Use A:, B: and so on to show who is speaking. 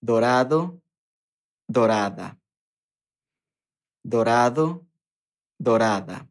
A: dorado, dorada, dorado, dorada.